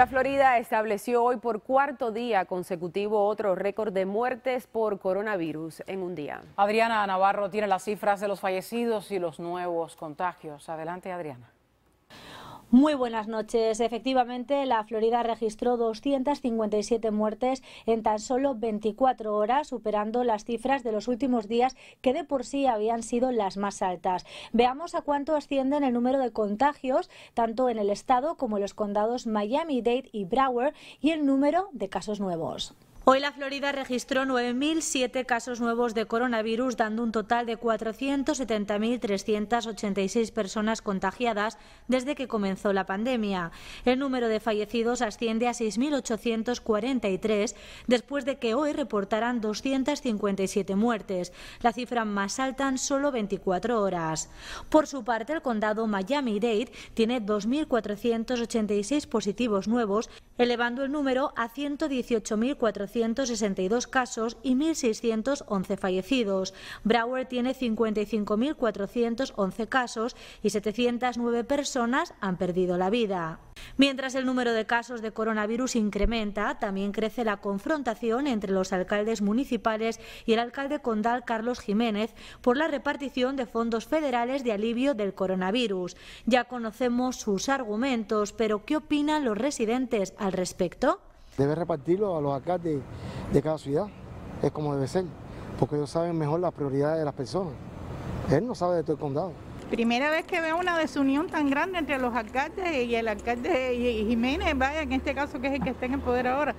La Florida estableció hoy por cuarto día consecutivo otro récord de muertes por coronavirus en un día. Adriana Navarro tiene las cifras de los fallecidos y los nuevos contagios. Adelante, Adriana. Muy buenas noches. Efectivamente, la Florida registró 257 muertes en tan solo 24 horas, superando las cifras de los últimos días que de por sí habían sido las más altas. Veamos a cuánto ascienden el número de contagios, tanto en el estado como en los condados Miami-Dade y Broward, y el número de casos nuevos. Hoy la Florida registró 9.007 casos nuevos de coronavirus, dando un total de 470.386 personas contagiadas desde que comenzó la pandemia. El número de fallecidos asciende a 6.843, después de que hoy reportaran 257 muertes, la cifra más alta en solo 24 horas. Por su parte, el condado Miami-Dade tiene 2.486 positivos nuevos, elevando el número a 118.400 162 casos y 1.611 fallecidos. Brouwer tiene 55.411 casos y 709 personas han perdido la vida. Mientras el número de casos de coronavirus incrementa, también crece la confrontación entre los alcaldes municipales y el alcalde condal Carlos Jiménez por la repartición de fondos federales de alivio del coronavirus. Ya conocemos sus argumentos, pero ¿qué opinan los residentes al respecto? debe repartirlo a los alcaldes de cada ciudad. Es como debe ser, porque ellos saben mejor las prioridades de las personas. Él no sabe de todo el condado. Primera vez que veo una desunión tan grande entre los alcaldes y el alcalde Jiménez, vaya, en este caso que es el que está en el poder ahora.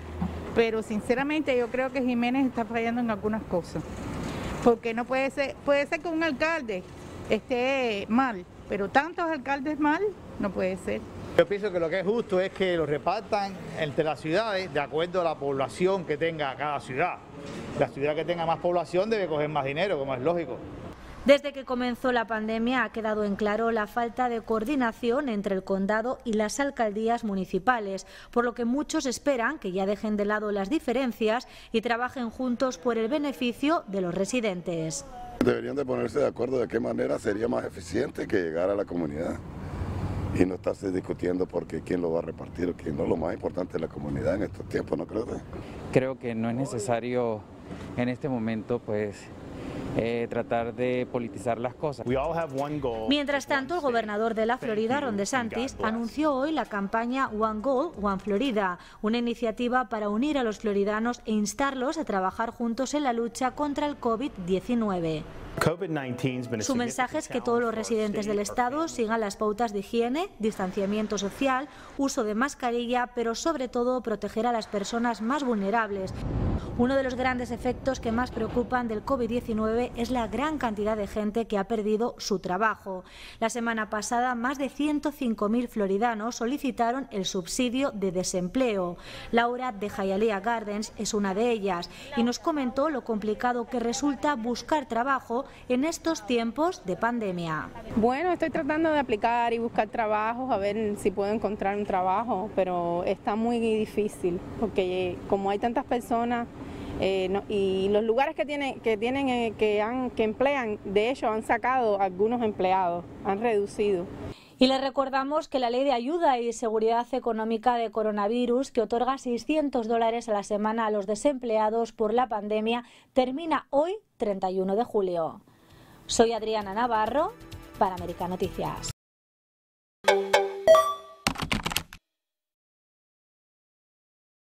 Pero sinceramente yo creo que Jiménez está fallando en algunas cosas. Porque no puede ser, puede ser que un alcalde esté mal, pero tantos alcaldes mal no puede ser. Yo pienso que lo que es justo es que lo repartan entre las ciudades de acuerdo a la población que tenga cada ciudad. La ciudad que tenga más población debe coger más dinero, como es lógico. Desde que comenzó la pandemia ha quedado en claro la falta de coordinación entre el condado y las alcaldías municipales, por lo que muchos esperan que ya dejen de lado las diferencias y trabajen juntos por el beneficio de los residentes. Deberían de ponerse de acuerdo de qué manera sería más eficiente que llegar a la comunidad y no estás discutiendo porque quién lo va a repartir que quién no. Lo más importante es la comunidad en estos tiempos, ¿no creo? Creo que no es necesario en este momento, pues, eh, tratar de politizar las cosas. Mientras tanto, el gobernador de la Florida, Ron DeSantis, anunció hoy la campaña One Goal, One Florida, una iniciativa para unir a los floridanos e instarlos a trabajar juntos en la lucha contra el COVID-19. Su mensaje es que todos los residentes del Estado sigan las pautas de higiene, distanciamiento social, uso de mascarilla, pero sobre todo proteger a las personas más vulnerables. Uno de los grandes efectos que más preocupan del COVID-19 es la gran cantidad de gente que ha perdido su trabajo. La semana pasada, más de 105.000 floridanos solicitaron el subsidio de desempleo. Laura de Hialeah Gardens es una de ellas y nos comentó lo complicado que resulta buscar trabajo en estos tiempos de pandemia. Bueno, estoy tratando de aplicar y buscar trabajos, a ver si puedo encontrar un trabajo, pero está muy difícil porque eh, como hay tantas personas eh, y los lugares que tienen, que, tienen eh, que emplean, de hecho han sacado algunos empleados, han reducido. Y les recordamos que la Ley de Ayuda y Seguridad Económica de Coronavirus, que otorga 600 dólares a la semana a los desempleados por la pandemia, termina hoy, 31 de julio. Soy Adriana Navarro, para América Noticias.